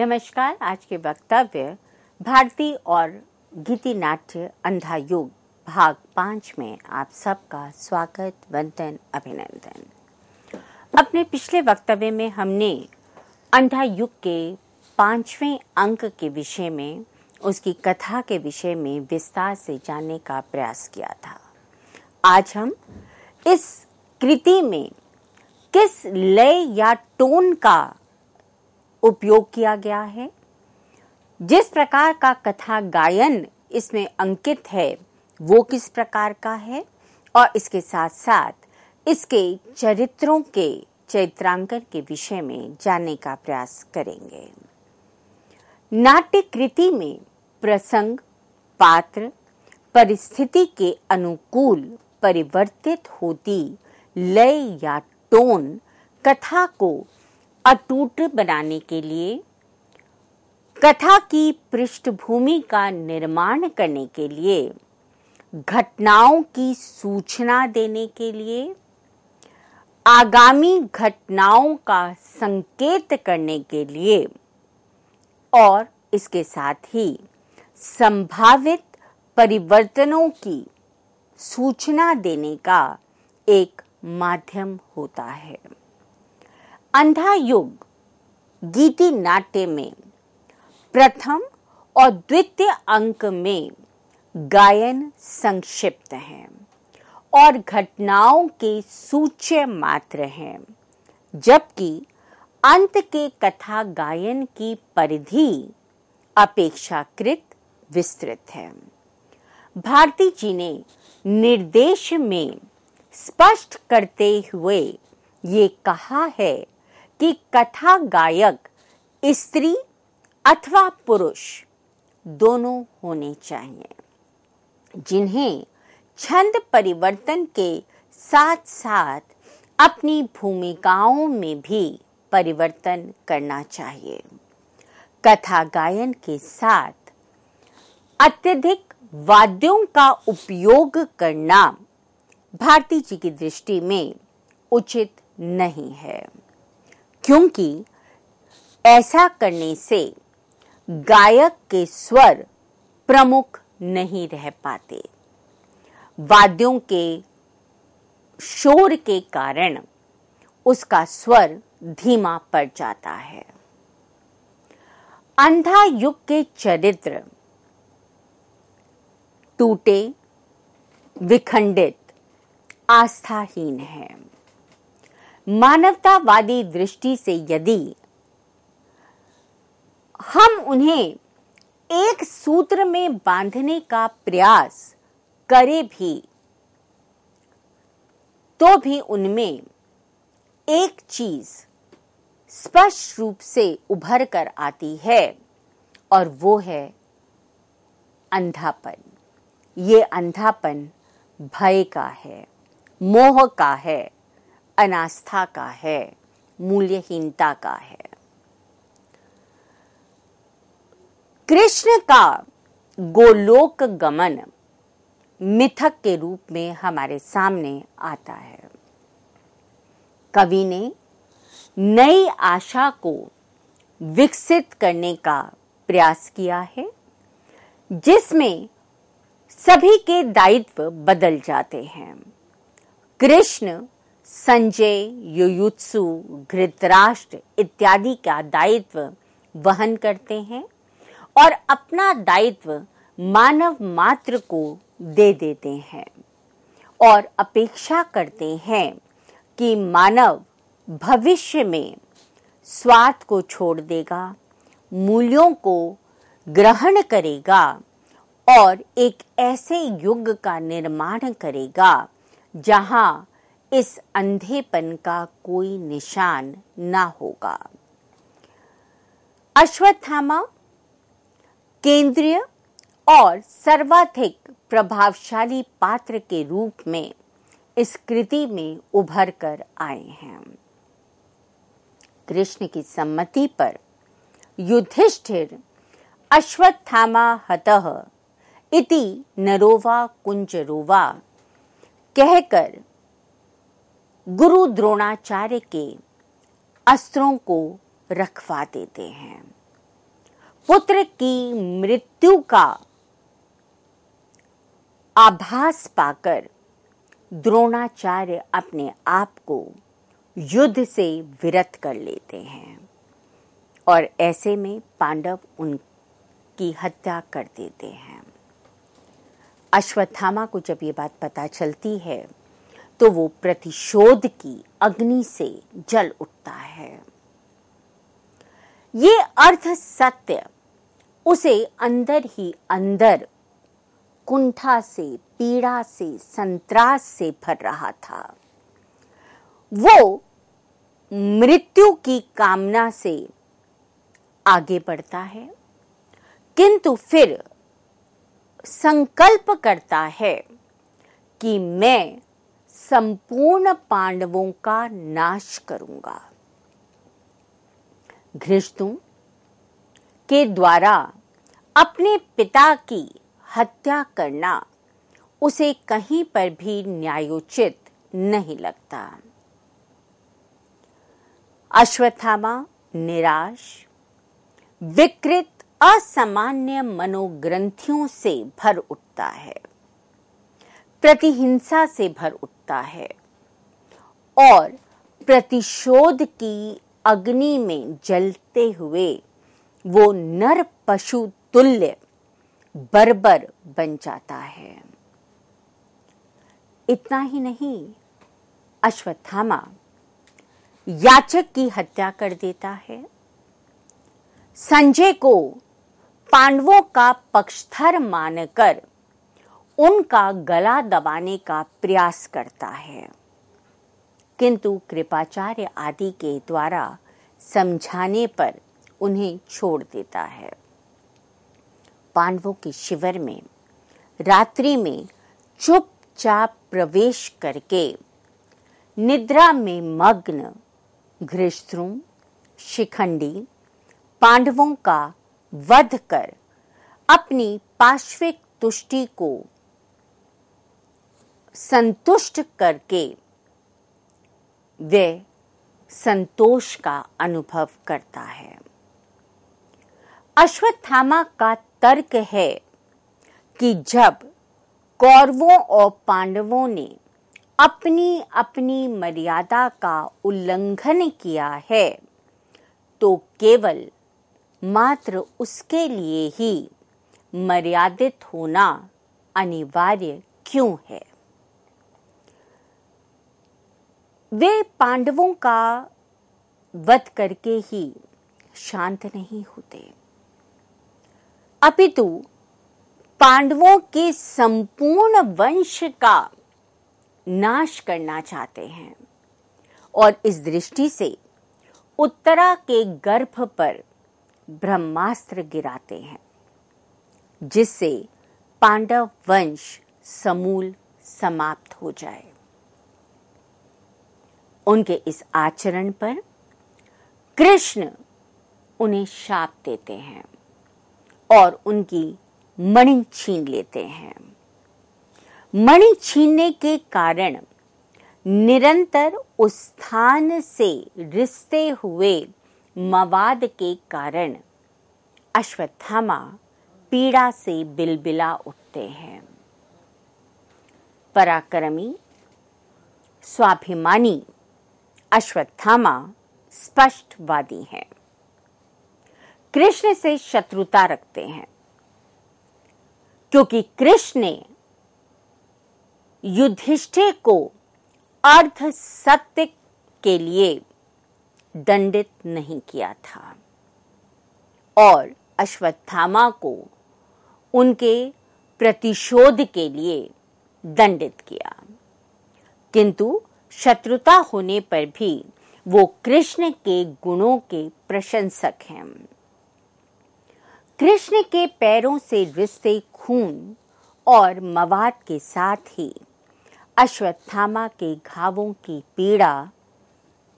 नमस्कार आज के वक्तव्य भारतीय और गीति नाट्य अंधा युग भाग पाँच में आप सबका स्वागत वंदन अभिनंदन अपने पिछले वक्तव्य में हमने अंधा युग के पांचवें अंक के विषय में उसकी कथा के विषय में विस्तार से जानने का प्रयास किया था आज हम इस कृति में किस लय या टोन का उपयोग किया गया है जिस प्रकार का कथा गायन इसमें अंकित है वो किस प्रकार का है और इसके साथ साथ इसके चरित्रों के चरित्रांकन के विषय में जानने का प्रयास करेंगे नाट्य कृति में प्रसंग पात्र परिस्थिति के अनुकूल परिवर्तित होती लय या टोन कथा को अटूट बनाने के लिए कथा की पृष्ठभूमि का निर्माण करने के लिए घटनाओं की सूचना देने के लिए आगामी घटनाओं का संकेत करने के लिए और इसके साथ ही संभावित परिवर्तनों की सूचना देने का एक माध्यम होता है अंधा युग गीति नाट्य में प्रथम और द्वितीय अंक में गायन संक्षिप्त है और घटनाओं के सूचे मात्र हैं जबकि अंत के कथा गायन की परिधि अपेक्षाकृत विस्तृत है भारती जी ने निर्देश में स्पष्ट करते हुए ये कहा है कि कथा गायक स्त्री अथवा पुरुष दोनों होने चाहिए जिन्हें छंद परिवर्तन के साथ साथ अपनी भूमिकाओं में भी परिवर्तन करना चाहिए कथा गायन के साथ अत्यधिक वाद्यों का उपयोग करना भारती जी की दृष्टि में उचित नहीं है क्योंकि ऐसा करने से गायक के स्वर प्रमुख नहीं रह पाते वाद्यों के शोर के कारण उसका स्वर धीमा पड़ जाता है अंधा युग के चरित्र टूटे विखंडित आस्थाहीन है मानवतावादी दृष्टि से यदि हम उन्हें एक सूत्र में बांधने का प्रयास करें भी तो भी उनमें एक चीज स्पष्ट रूप से उभर कर आती है और वो है अंधापन ये अंधापन भय का है मोह का है अनास्था का है मूल्यहीनता का है कृष्ण का गोलोक गमन मिथक के रूप में हमारे सामने आता है कवि ने नई आशा को विकसित करने का प्रयास किया है जिसमें सभी के दायित्व बदल जाते हैं कृष्ण संजय युयुत्सु घृतराष्ट्र इत्यादि का दायित्व वहन करते हैं और अपना दायित्व मानव मात्र को दे देते हैं और अपेक्षा करते हैं कि मानव भविष्य में स्वार्थ को छोड़ देगा मूल्यों को ग्रहण करेगा और एक ऐसे युग का निर्माण करेगा जहाँ इस अंधेपन का कोई निशान ना होगा अश्वत्थामा केंद्रीय और सर्वाधिक प्रभावशाली पात्र के रूप में इस कृति में उभर कर आए हैं कृष्ण की सम्मति पर युधिष्ठिर अश्वत्थामा हतः इति नरोवा कुंजरोवा कहकर गुरु द्रोणाचार्य के अस्त्रों को रखवा देते हैं पुत्र की मृत्यु का आभास पाकर द्रोणाचार्य अपने आप को युद्ध से विरत कर लेते हैं और ऐसे में पांडव उनकी हत्या कर देते हैं अश्वत्थामा को जब ये बात पता चलती है तो वो प्रतिशोध की अग्नि से जल उठता है ये अर्थ सत्य उसे अंदर ही अंदर कुंठा से पीड़ा से संतरास से भर रहा था वो मृत्यु की कामना से आगे बढ़ता है किंतु फिर संकल्प करता है कि मैं संपूर्ण पांडवों का नाश करूंगा घृष्णु के द्वारा अपने पिता की हत्या करना उसे कहीं पर भी न्यायोचित नहीं लगता अश्वत्थामा निराश विकृत असामान्य मनोग्रंथियों से भर उठता है प्रतिहिंसा से भर उठता सकता है और प्रतिशोध की अग्नि में जलते हुए वो नर पशु तुल्य बर्बर बन जाता है इतना ही नहीं अश्वत्थामा याचक की हत्या कर देता है संजय को पांडवों का पक्षधर मानकर उनका गला दबाने का प्रयास करता है किंतु कृपाचार्य आदि के द्वारा समझाने पर उन्हें छोड़ देता है पांडवों के शिविर में रात्रि में चुपचाप प्रवेश करके निद्रा में मग्न घृष्त्रुम शिखंडी पांडवों का वध कर अपनी पार्श्विक तुष्टि को संतुष्ट करके वे संतोष का अनुभव करता है अश्वत्थामा का तर्क है कि जब कौरवों और पांडवों ने अपनी अपनी मर्यादा का उल्लंघन किया है तो केवल मात्र उसके लिए ही मर्यादित होना अनिवार्य क्यों है वे पांडवों का वध करके ही शांत नहीं होते अपितु पांडवों के संपूर्ण वंश का नाश करना चाहते हैं और इस दृष्टि से उत्तरा के गर्भ पर ब्रह्मास्त्र गिराते हैं जिससे पांडव वंश समूल समाप्त हो जाए उनके इस आचरण पर कृष्ण उन्हें शाप देते हैं और उनकी मणि छीन लेते हैं मणि छीनने के कारण निरंतर उस स्थान से रिसते हुए मवाद के कारण अश्वत्थामा पीड़ा से बिलबिला उठते हैं पराक्रमी स्वाभिमानी अश्वत्थामा स्पष्टवादी हैं कृष्ण से शत्रुता रखते हैं क्योंकि कृष्ण ने युधिष्ठिर को अर्ध सत्य के लिए दंडित नहीं किया था और अश्वत्थामा को उनके प्रतिशोध के लिए दंडित किया किंतु शत्रुता होने पर भी वो कृष्ण के गुणों के प्रशंसक हैं कृष्ण के पैरों से रिश्ते खून और मवाद के साथ ही अश्वत्थामा के घावों की पीड़ा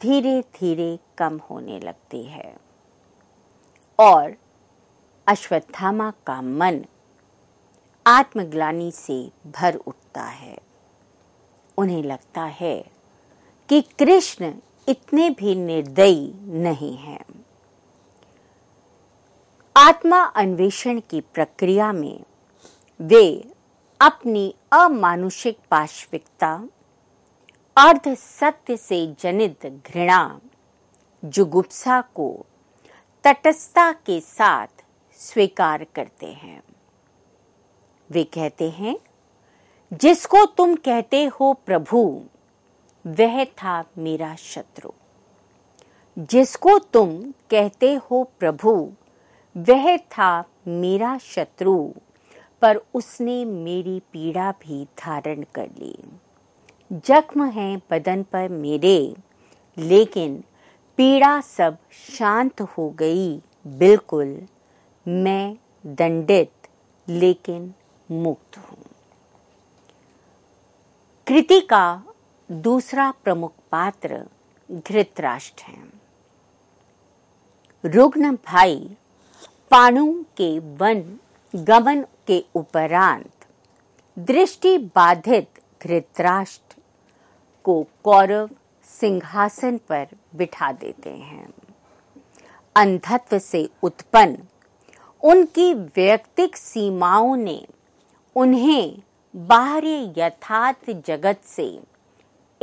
धीरे धीरे कम होने लगती है और अश्वत्थामा का मन आत्मग्लानी से भर उठता है उन्हें लगता है कि कृष्ण इतने भी निर्दयी नहीं है आत्मा अन्वेषण की प्रक्रिया में वे अपनी अमानुषिक पाश्विकता अर्ध सत्य से जनित घृणा जुगुप्सा को तटस्थता के साथ स्वीकार करते हैं वे कहते हैं जिसको तुम कहते हो प्रभु वह था मेरा शत्रु जिसको तुम कहते हो प्रभु वह था मेरा शत्रु पर उसने मेरी पीड़ा भी धारण कर ली जख्म है बदन पर मेरे लेकिन पीड़ा सब शांत हो गई बिल्कुल मैं दंडित लेकिन मुक्त हूं कृति का दूसरा प्रमुख पात्र घृतराष्ट्र है रुग्ण भाई पाणु के वन गमन के उपरांत दृष्टि बाधित घृतराष्ट्र को कौरव सिंहासन पर बिठा देते हैं अंधत्व से उत्पन्न उनकी व्यक्तिक सीमाओं ने उन्हें बाहरी यथार्थ जगत से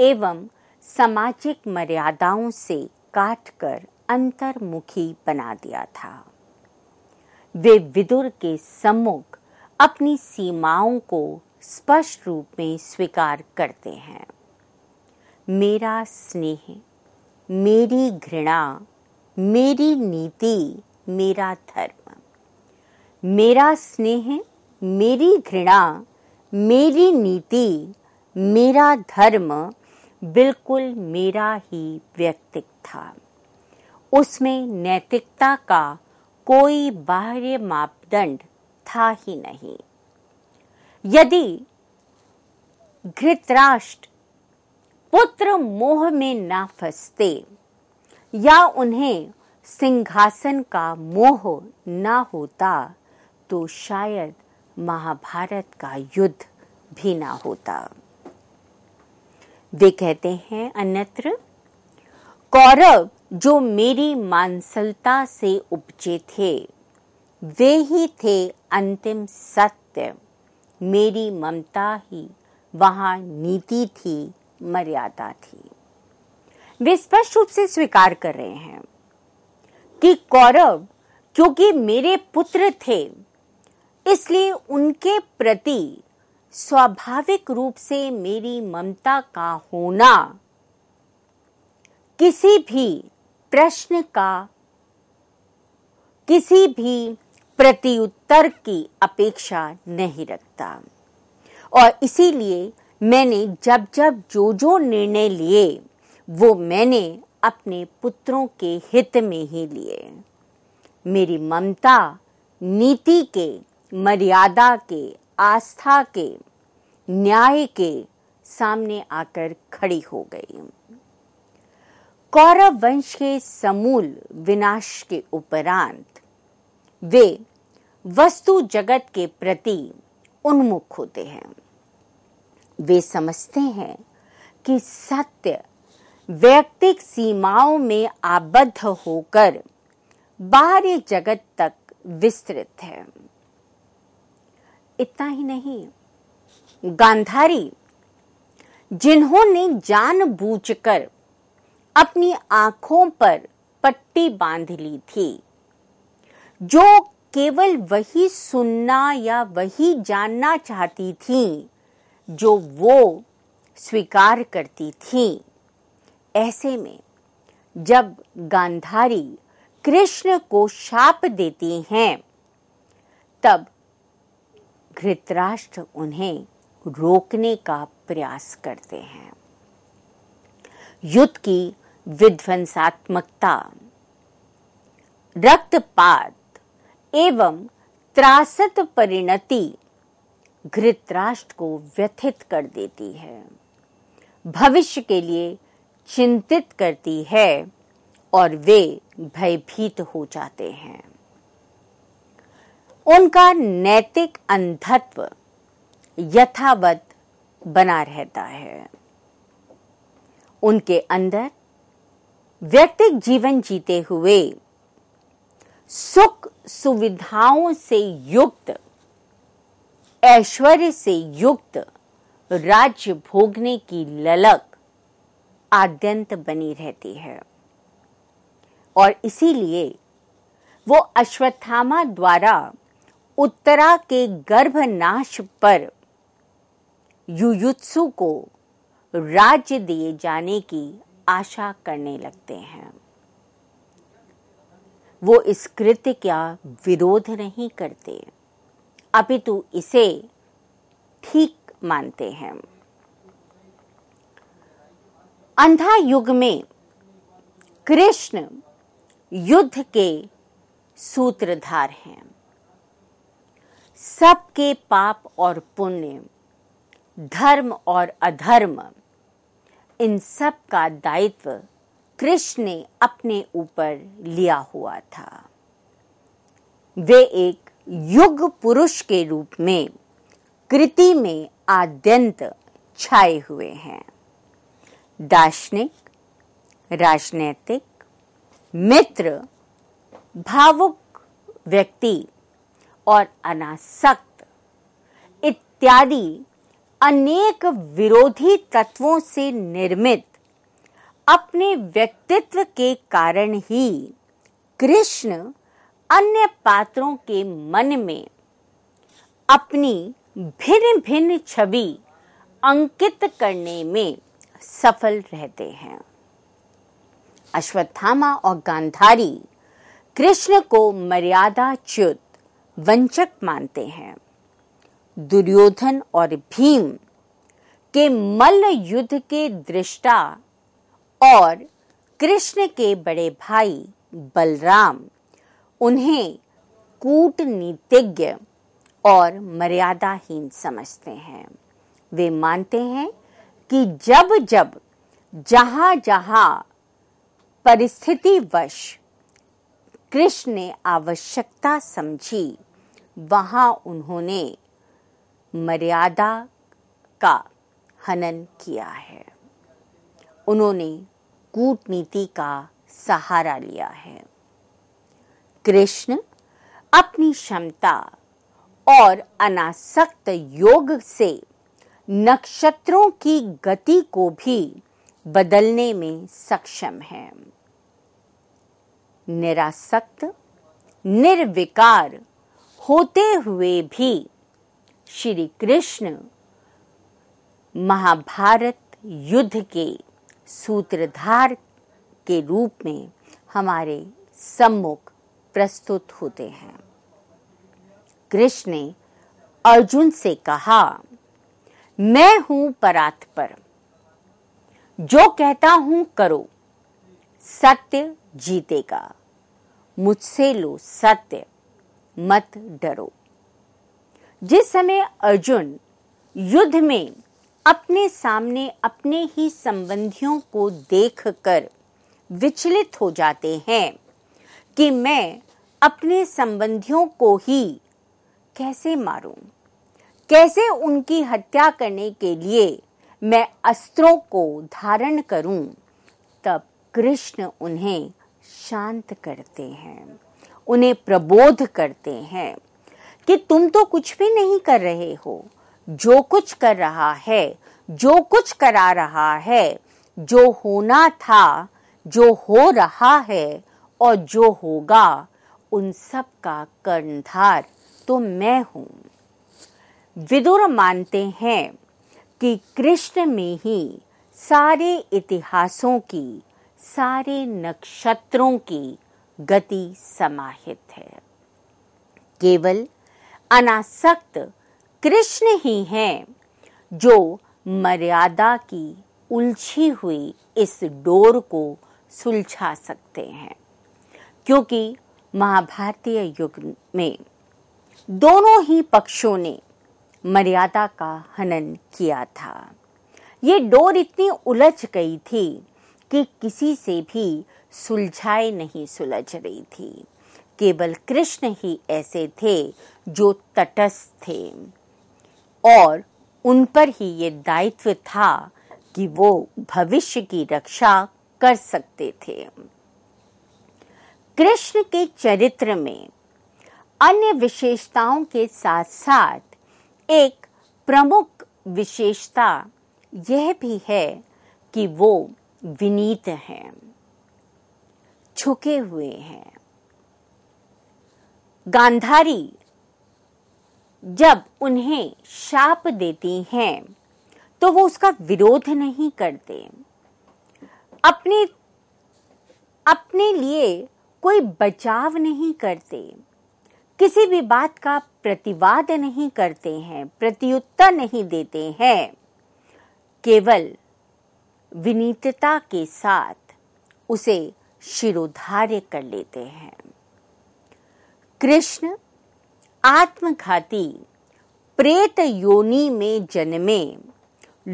एवं सामाजिक मर्यादाओं से काटकर अंतर्मुखी बना दिया था वे विदुर के सम्मुख अपनी सीमाओं को स्पष्ट रूप में स्वीकार करते हैं मेरा स्नेह मेरी घृणा मेरी नीति मेरा धर्म मेरा स्नेह मेरी घृणा मेरी नीति मेरा धर्म बिल्कुल मेरा ही व्यक्तिक था उसमें नैतिकता का कोई बाह्य मापदंड था ही नहीं यदि घृतराष्ट्र पुत्र मोह में ना फंसते या उन्हें सिंहासन का मोह ना होता तो शायद महाभारत का युद्ध भी ना होता वे कहते हैं अन्यत्र कौरव जो मेरी मानसलता से उपजे थे वे ही थे अंतिम सत्य मेरी ममता ही वहां नीति थी मर्यादा थी वे स्पष्ट रूप से स्वीकार कर रहे हैं कि कौरव क्योंकि मेरे पुत्र थे इसलिए उनके प्रति स्वाभाविक रूप से मेरी ममता का होना किसी भी प्रश्न का किसी भी प्रतिउत्तर की अपेक्षा नहीं रखता और इसीलिए मैंने जब जब जो जो निर्णय लिए वो मैंने अपने पुत्रों के हित में ही लिए मेरी ममता नीति के मर्यादा के आस्था के न्याय के सामने आकर खड़ी हो गई कौरव वंश के समूल विनाश के उपरांत वे वस्तु जगत के प्रति उन्मुख होते हैं वे समझते हैं कि सत्य व्यक्तिक सीमाओं में आबद्ध होकर बाहरी जगत तक विस्तृत है इतना ही नहीं गांधारी जिन्होंने जानबूझकर अपनी आंखों पर पट्टी बांध ली थी जो केवल वही सुनना या वही जानना चाहती थी जो वो स्वीकार करती थी ऐसे में जब गांधारी कृष्ण को शाप देती हैं तब धृतराष्ट्र उन्हें रोकने का प्रयास करते हैं युद्ध की विध्वंसात्मकता रक्तपात एवं त्रासत परिणति घृतराष्ट्र को व्यथित कर देती है भविष्य के लिए चिंतित करती है और वे भयभीत हो जाते हैं उनका नैतिक अंधत्व यथावत बना रहता है उनके अंदर व्यक्तिक जीवन जीते हुए सुख सुविधाओं से युक्त ऐश्वर्य से युक्त राज्य भोगने की ललक आद्यंत बनी रहती है और इसीलिए वो अश्वत्थामा द्वारा उत्तरा के गर्भनाश पर युयुत्सु को राज्य दिए जाने की आशा करने लगते हैं वो इस कृत्य का विरोध नहीं करते अपितु इसे ठीक मानते हैं अंधा युग में कृष्ण युद्ध के सूत्रधार हैं सबके पाप और पुण्य धर्म और अधर्म इन सब का दायित्व कृष्ण ने अपने ऊपर लिया हुआ था वे एक युग पुरुष के रूप में कृति में आद्यंत छाए हुए हैं दार्शनिक राजनैतिक मित्र भावुक व्यक्ति और अनासक्त इत्यादि अनेक विरोधी तत्वों से निर्मित अपने व्यक्तित्व के कारण ही कृष्ण अन्य पात्रों के मन में अपनी भिन्न भिन्न छवि अंकित करने में सफल रहते हैं अश्वत्थामा और गांधारी कृष्ण को मर्यादा च्युत वंचक मानते हैं दुर्योधन और भीम के मल्ल युद्ध के दृष्टा और कृष्ण के बड़े भाई बलराम उन्हें कूटनीतिज्ञ और मर्यादाहीन समझते हैं वे मानते हैं कि जब जब जहां जहां परिस्थितिवश कृष्ण ने आवश्यकता समझी वहां उन्होंने मर्यादा का हनन किया है उन्होंने कूटनीति का सहारा लिया है कृष्ण अपनी क्षमता और अनासक्त योग से नक्षत्रों की गति को भी बदलने में सक्षम है निरासक्त निर्विकार होते हुए भी श्री कृष्ण महाभारत युद्ध के सूत्रधार के रूप में हमारे सम्मुख प्रस्तुत होते हैं कृष्ण ने अर्जुन से कहा मैं हूं परात्पर जो कहता हूं करो सत्य जीतेगा मुझसे लो सत्य मत डरो जिस समय अर्जुन युद्ध में अपने सामने अपने ही संबंधियों को देखकर विचलित हो जाते हैं कि मैं अपने संबंधियों को ही कैसे मारूं कैसे उनकी हत्या करने के लिए मैं अस्त्रों को धारण करूं तब कृष्ण उन्हें शांत करते हैं उन्हें प्रबोध करते हैं कि तुम तो कुछ भी नहीं कर रहे हो जो कुछ कर रहा है जो कुछ करा रहा है जो होना था जो हो रहा है और जो होगा उन सब का कर्णधार तो मैं हूं विदुर मानते हैं कि कृष्ण में ही सारे इतिहासों की सारे नक्षत्रों की गति समाहित है केवल अनासक्त कृष्ण ही हैं जो मर्यादा की उलझी हुई इस डोर को सुलझा सकते हैं क्योंकि महाभारतीय युग में दोनों ही पक्षों ने मर्यादा का हनन किया था ये डोर इतनी उलझ गई थी कि किसी से भी सुलझाए नहीं सुलझ रही थी केवल कृष्ण ही ऐसे थे जो तटस्थ थे और उन पर ही ये दायित्व था कि वो भविष्य की रक्षा कर सकते थे कृष्ण के चरित्र में अन्य विशेषताओं के साथ साथ एक प्रमुख विशेषता यह भी है कि वो विनीत हैं छुके हुए हैं गांधारी जब उन्हें शाप देती हैं तो वो उसका विरोध नहीं करते अपने अपने लिए कोई बचाव नहीं करते किसी भी बात का प्रतिवाद नहीं करते हैं प्रत्युत्तर नहीं देते हैं केवल विनीतता के साथ उसे शिरोधार्य कर लेते हैं कृष्ण आत्मघाती प्रेत योनि में जन्मे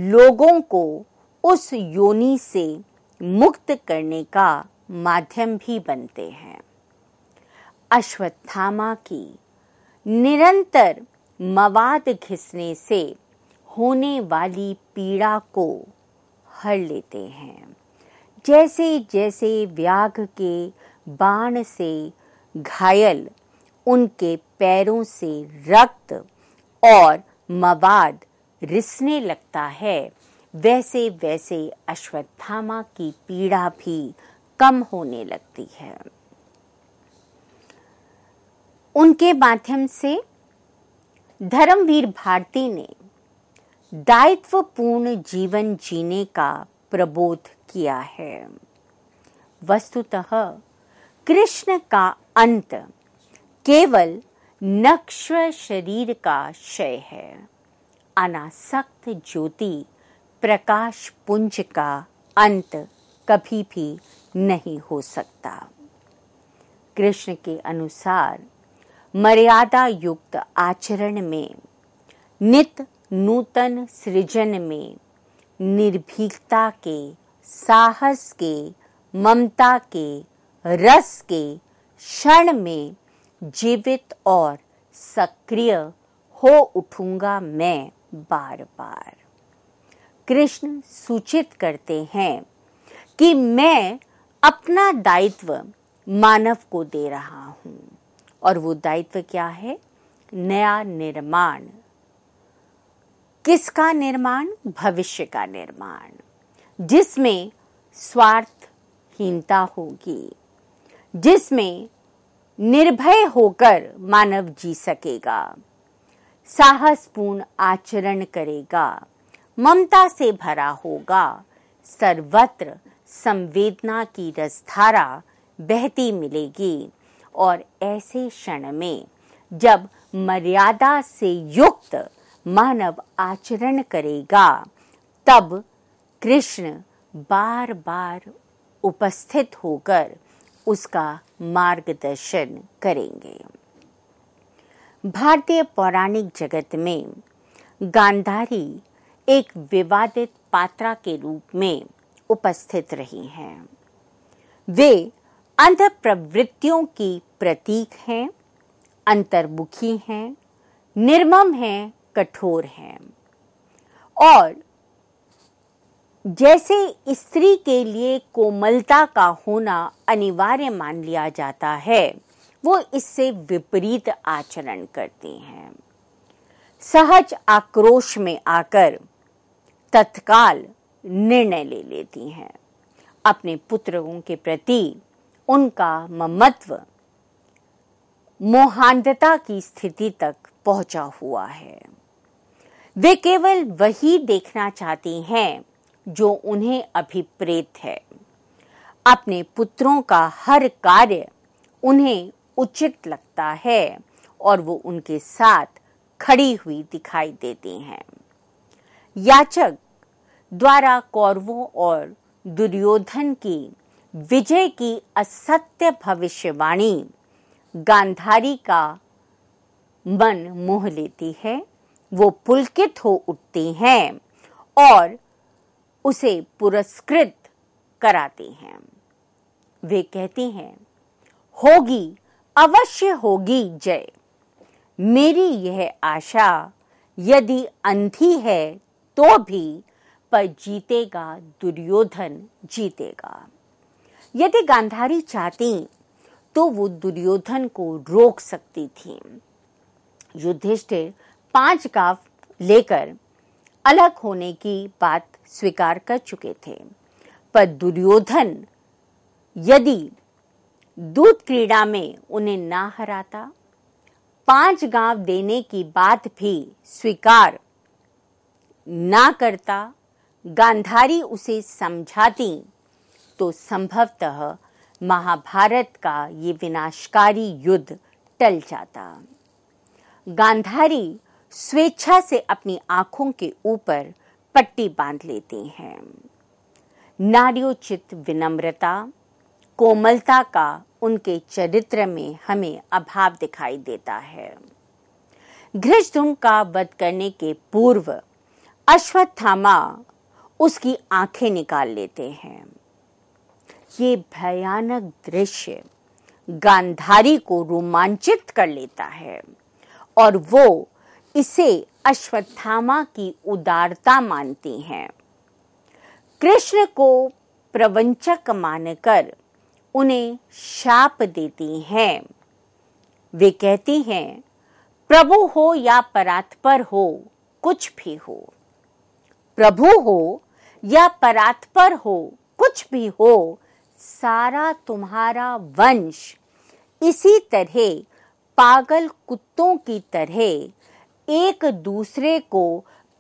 लोगों को उस योनि से मुक्त करने का माध्यम भी बनते हैं अश्वत्थामा की निरंतर मवाद घिसने से होने वाली पीड़ा को हर लेते हैं जैसे जैसे व्याघ के बाण से घायल उनके पैरों से रक्त और मवाद रिसने लगता है वैसे वैसे अश्वत्थामा की पीड़ा भी कम होने लगती है उनके माध्यम से धर्मवीर भारती ने दायित्वपूर्ण जीवन जीने का प्रबोध किया है वस्तुतः कृष्ण का अंत केवल नक्ष शरीर का क्षय है अनासक्त ज्योति प्रकाश पुंज का अंत कभी भी नहीं हो सकता कृष्ण के अनुसार मर्यादा युक्त आचरण में नित नूतन सृजन में निर्भीकता के साहस के ममता के रस के क्षण में जीवित और सक्रिय हो उठूंगा मैं बार बार कृष्ण सूचित करते हैं कि मैं अपना दायित्व मानव को दे रहा हूं और वो दायित्व क्या है नया निर्माण किसका निर्माण भविष्य का निर्माण जिसमें स्वार्थहीनता होगी जिसमें निर्भय होकर मानव जी सकेगा साहसपूर्ण आचरण करेगा ममता से भरा होगा सर्वत्र संवेदना की रसधारा बहती मिलेगी और ऐसे क्षण में जब मर्यादा से युक्त मानव आचरण करेगा तब कृष्ण बार बार उपस्थित होकर उसका मार्गदर्शन करेंगे भारतीय पौराणिक जगत में गांधारी एक विवादित पात्रा के रूप में उपस्थित रही हैं वे अंध प्रवृत्तियों की प्रतीक हैं अंतर्मुखी हैं निर्मम हैं कठोर हैं और जैसे स्त्री के लिए कोमलता का होना अनिवार्य मान लिया जाता है वो इससे विपरीत आचरण करती हैं सहज आक्रोश में आकर तत्काल निर्णय ले लेती हैं अपने पुत्रों के प्रति उनका ममत्व मोहांधता की स्थिति तक पहुंचा हुआ है वे केवल वही देखना चाहती हैं जो उन्हें अभिप्रेत है अपने पुत्रों का हर कार्य उन्हें उचित लगता है और वो उनके साथ खड़ी हुई दिखाई देती हैं याचक द्वारा कौरवों और दुर्योधन की विजय की असत्य भविष्यवाणी गांधारी का मन मोह लेती है वो पुलकित हो उठते हैं और उसे पुरस्कृत कराते हैं वे कहते हैं होगी अवश्य होगी जय मेरी यह आशा यदि अंधी है तो भी पर जीतेगा दुर्योधन जीतेगा यदि गांधारी चाहती तो वो दुर्योधन को रोक सकती थी युधिष्ठिर पांच गांव लेकर अलग होने की बात स्वीकार कर चुके थे पर दुर्योधन यदि दूत क्रीड़ा में उन्हें ना हराता पांच गांव देने की बात भी स्वीकार ना करता गांधारी उसे समझाती तो संभवतः महाभारत का ये विनाशकारी युद्ध टल जाता गांधारी स्वेच्छा से अपनी आंखों के ऊपर पट्टी बांध लेते हैं नारियोचित विनम्रता कोमलता का उनके चरित्र में हमें अभाव दिखाई देता है घृष्टुम का वध करने के पूर्व अश्वत्थामा उसकी आंखें निकाल लेते हैं ये भयानक दृश्य गांधारी को रोमांचित कर लेता है और वो इसे अश्वत्थामा की उदारता मानती हैं कृष्ण को प्रवंचक मानकर उन्हें शाप देती हैं वे कहती हैं प्रभु हो या परात्पर हो कुछ भी हो प्रभु हो या परात्पर हो कुछ भी हो सारा तुम्हारा वंश इसी तरह पागल कुत्तों की तरह एक दूसरे को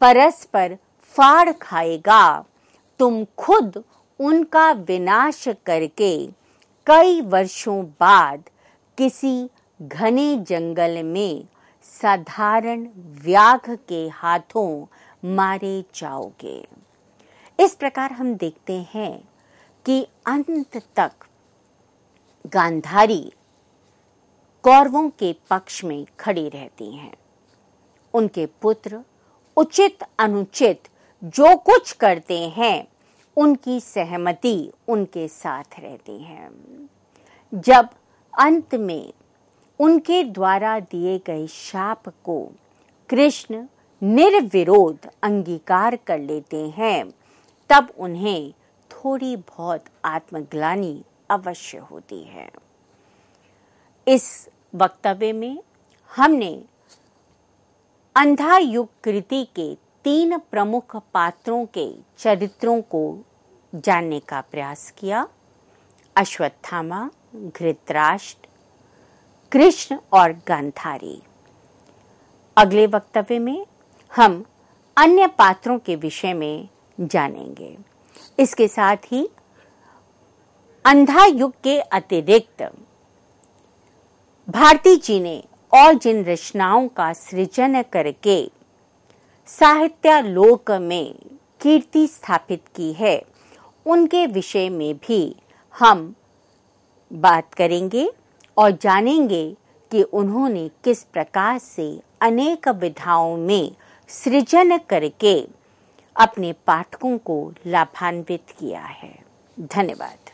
परस्पर फाड़ खाएगा तुम खुद उनका विनाश करके कई वर्षों बाद किसी घने जंगल में साधारण व्याघ के हाथों मारे जाओगे इस प्रकार हम देखते हैं कि अंत तक गांधारी कौरवों के पक्ष में खड़ी रहती हैं उनके पुत्र उचित अनुचित जो कुछ करते हैं उनकी सहमति उनके साथ रहती है जब अंत में उनके द्वारा दिए गए शाप को कृष्ण निर्विरोध अंगीकार कर लेते हैं तब उन्हें थोड़ी बहुत आत्मग्लानी अवश्य होती है इस वक्तव्य में हमने अंधा युग कृति के तीन प्रमुख पात्रों के चरित्रों को जानने का प्रयास किया अश्वत्थामा घृतराष्ट्र कृष्ण और गांधारी अगले वक्तव्य में हम अन्य पात्रों के विषय में जानेंगे इसके साथ ही अंधा युग के अतिरिक्त भारती जी ने और जिन रचनाओं का सृजन करके साहित्य लोक में कीर्ति स्थापित की है उनके विषय में भी हम बात करेंगे और जानेंगे कि उन्होंने किस प्रकार से अनेक विधाओं में सृजन करके अपने पाठकों को लाभान्वित किया है धन्यवाद